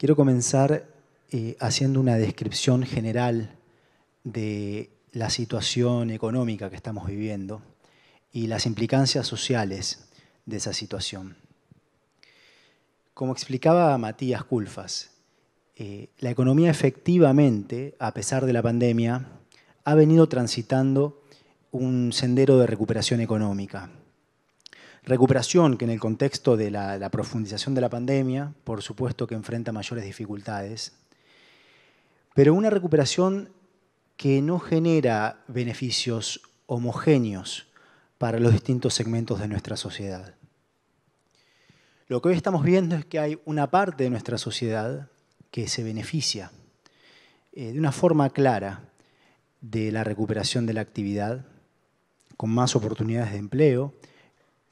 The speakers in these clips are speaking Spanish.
Quiero comenzar eh, haciendo una descripción general de la situación económica que estamos viviendo y las implicancias sociales de esa situación. Como explicaba Matías Culfas, eh, la economía efectivamente, a pesar de la pandemia, ha venido transitando un sendero de recuperación económica. Recuperación que en el contexto de la, profundización de la pandemia, por supuesto que enfrenta mayores dificultades, pero una recuperación que no genera beneficios homogéneos para los distintos segmentos de nuestra sociedad. Lo que hoy estamos viendo es que hay una parte de nuestra sociedad que se beneficia eh, de una forma clara de la recuperación de la actividad, con más oportunidades de empleo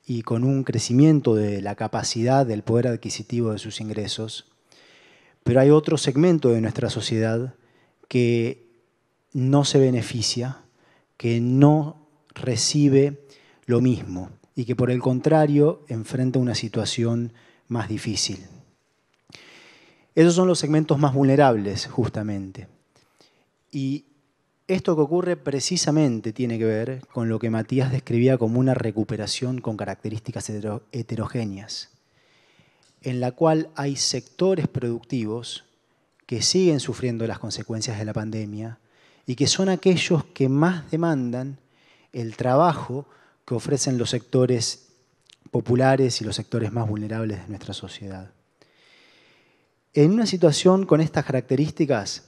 y con un crecimiento de la capacidad del poder adquisitivo de sus ingresos, pero hay otro segmento de nuestra sociedad que no se beneficia, que no recibe lo mismo y que por el contrario enfrenta una situación más difícil. Esos son los segmentos más vulnerables, justamente. Y esto que ocurre precisamente tiene que ver con lo que Matías describía como una recuperación con características heterogéneas, en la cual hay sectores productivos que siguen sufriendo las consecuencias de la pandemia y que son aquellos que más demandan el trabajo que ofrecen los sectores populares y los sectores más vulnerables de nuestra sociedad. En una situación con estas características,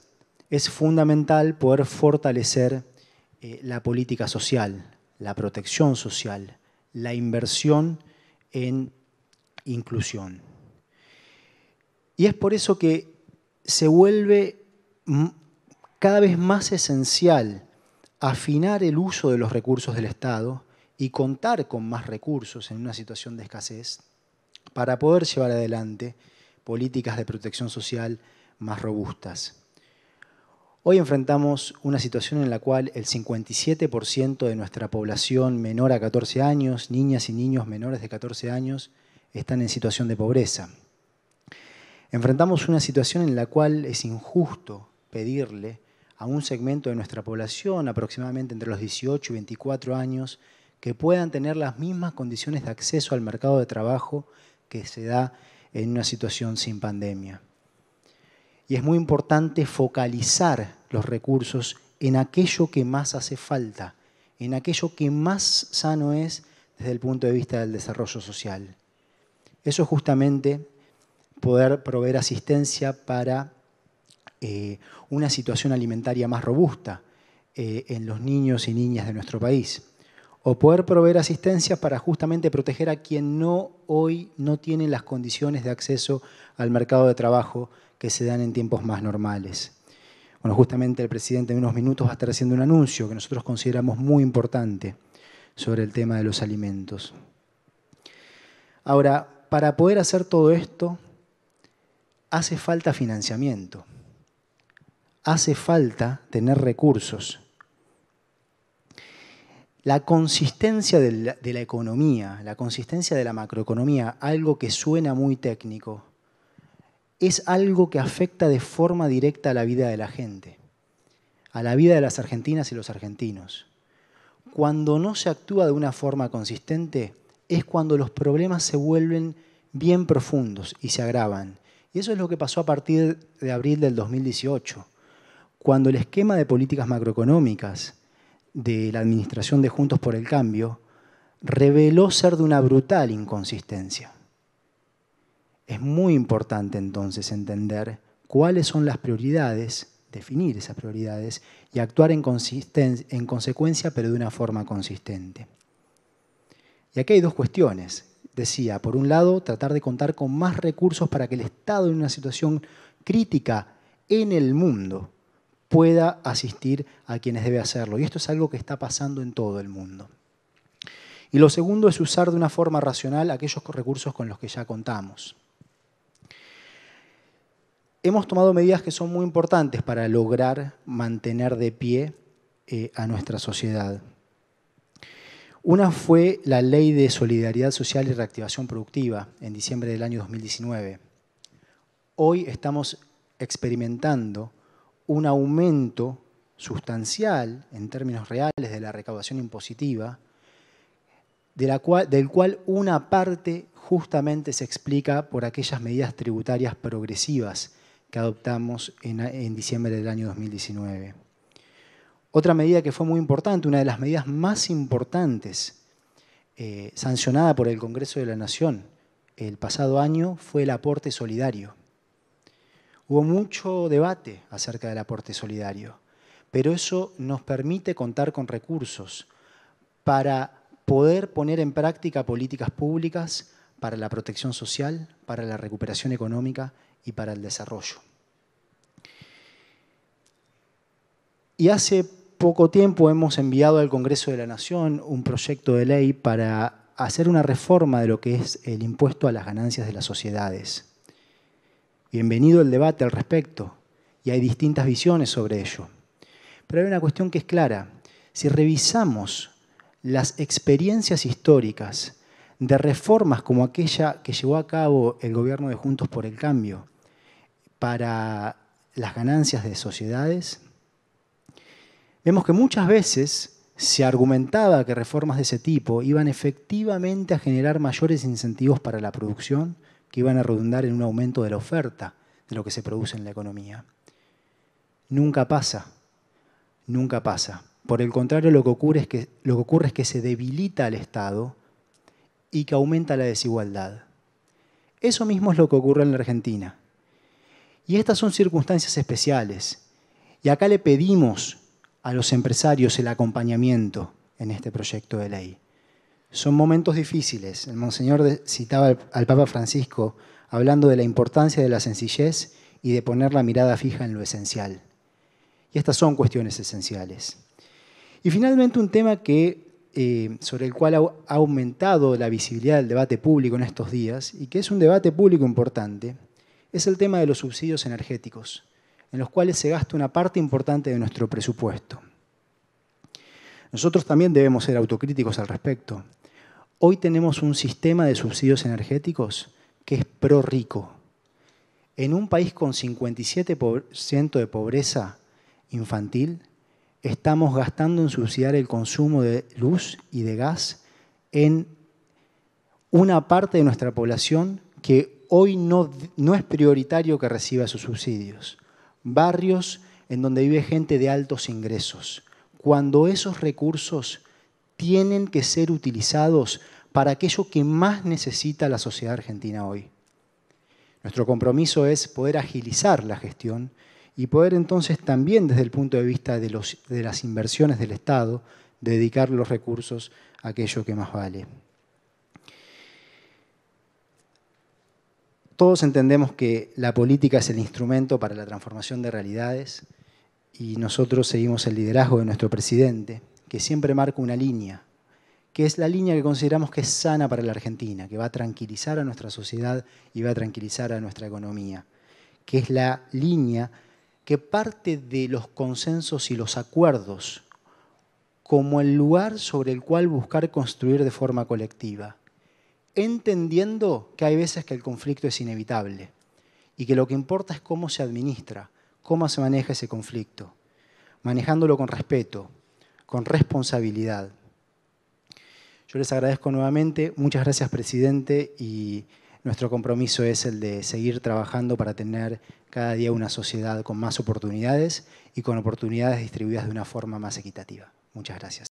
es fundamental poder fortalecer eh, la política social, la protección social, la inversión en inclusión. Y es por eso que se vuelve cada vez más esencial afinar el uso de los recursos del Estado y contar con más recursos en una situación de escasez para poder llevar adelante políticas de protección social más robustas. Hoy enfrentamos una situación en la cual el 57% de nuestra población menor a 14 años, niñas y niños menores de 14 años, están en situación de pobreza. Enfrentamos una situación en la cual es injusto pedirle a un segmento de nuestra población, aproximadamente entre los 18 y 24 años, que puedan tener las mismas condiciones de acceso al mercado de trabajo que se da en una situación sin pandemia y es muy importante focalizar los recursos en aquello que más hace falta, en aquello que más sano es desde el punto de vista del desarrollo social. Eso es justamente poder proveer asistencia para eh, una situación alimentaria más robusta eh, en los niños y niñas de nuestro país. O poder proveer asistencia para justamente proteger a quien no hoy no tiene las condiciones de acceso al mercado de trabajo que se dan en tiempos más normales. Bueno, justamente el presidente en unos minutos va a estar haciendo un anuncio que nosotros consideramos muy importante sobre el tema de los alimentos. Ahora, para poder hacer todo esto, hace falta financiamiento, hace falta tener recursos. La consistencia de la, economía, la consistencia de la macroeconomía, algo que suena muy técnico, es algo que afecta de forma directa a la vida de la gente, a la vida de las argentinas y los argentinos. Cuando no se actúa de una forma consistente es cuando los problemas se vuelven bien profundos y se agravan. Y eso es lo que pasó a partir de abril del 2018, cuando el esquema de políticas macroeconómicas de la administración de Juntos por el Cambio reveló ser de una brutal inconsistencia. Es muy importante entonces entender cuáles son las prioridades, definir esas prioridades y actuar en, consecuencia, pero de una forma consistente. Y aquí hay dos cuestiones. Decía, por un lado, tratar de contar con más recursos para que el Estado en una situación crítica en el mundo pueda asistir a quienes debe hacerlo. Y esto es algo que está pasando en todo el mundo. Y lo segundo es usar de una forma racional aquellos recursos con los que ya contamos hemos tomado medidas que son muy importantes para lograr mantener de pie eh, a nuestra sociedad. Una fue la Ley de Solidaridad Social y Reactivación Productiva en diciembre del año 2019. Hoy estamos experimentando un aumento sustancial en términos reales de la recaudación impositiva, del cual una parte justamente se explica por aquellas medidas tributarias progresivas que adoptamos en, diciembre del año 2019. Otra medida que fue muy importante, una de las medidas más importantes eh, sancionada por el Congreso de la Nación el pasado año fue el aporte solidario. Hubo mucho debate acerca del aporte solidario, pero eso nos permite contar con recursos para poder poner en práctica políticas públicas para la protección social, para la recuperación económica y para el desarrollo. Y hace poco tiempo hemos enviado al Congreso de la Nación un proyecto de ley para hacer una reforma de lo que es el impuesto a las ganancias de las sociedades. Bienvenido el debate al respecto y hay distintas visiones sobre ello. Pero hay una cuestión que es clara. Si revisamos las experiencias históricas de reformas como aquella que llevó a cabo el gobierno de Juntos por el Cambio, para las ganancias de sociedades, vemos que muchas veces se argumentaba que reformas de ese tipo iban efectivamente a generar mayores incentivos para la producción, que iban a redundar en un aumento de la oferta de lo que se produce en la economía. Nunca pasa, nunca pasa. Por el contrario, lo que ocurre es que, lo que, ocurre es que se debilita al Estado y que aumenta la desigualdad. Eso mismo es lo que ocurre en la Argentina. Y estas son circunstancias especiales. Y acá le pedimos a los empresarios el acompañamiento en este proyecto de ley. Son momentos difíciles. El monseñor citaba al Papa Francisco hablando de la importancia de la sencillez y de poner la mirada fija en lo esencial. Y estas son cuestiones esenciales. Y finalmente un tema que, eh, sobre el cual ha aumentado la visibilidad del debate público en estos días y que es un debate público importante, es el tema de los subsidios energéticos, en los cuales se gasta una parte importante de nuestro presupuesto. Nosotros también debemos ser autocríticos al respecto. Hoy tenemos un sistema de subsidios energéticos que es pro rico. En un país con 57% de pobreza infantil, estamos gastando en subsidiar el consumo de luz y de gas en una parte de nuestra población que hoy no, es prioritario que reciba sus subsidios. Barrios en donde vive gente de altos ingresos. Cuando esos recursos tienen que ser utilizados para aquello que más necesita la sociedad argentina hoy. Nuestro compromiso es poder agilizar la gestión y poder entonces también desde el punto de vista de las inversiones del Estado dedicar los recursos a aquello que más vale. Todos entendemos que la política es el instrumento para la transformación de realidades y nosotros seguimos el liderazgo de nuestro presidente, que siempre marca una línea, que es la línea que consideramos que es sana para la Argentina, que va a tranquilizar a nuestra sociedad y va a tranquilizar a nuestra economía, que es la línea que parte de los consensos y los acuerdos como el lugar sobre el cual buscar construir de forma colectiva, entendiendo que hay veces que el conflicto es inevitable y que lo que importa es cómo se administra, cómo se maneja ese conflicto, manejándolo con respeto, con responsabilidad. Yo les agradezco nuevamente, muchas gracias presidente y nuestro compromiso es el de seguir trabajando para tener cada día una sociedad con más oportunidades y con oportunidades distribuidas de una forma más equitativa. Muchas gracias.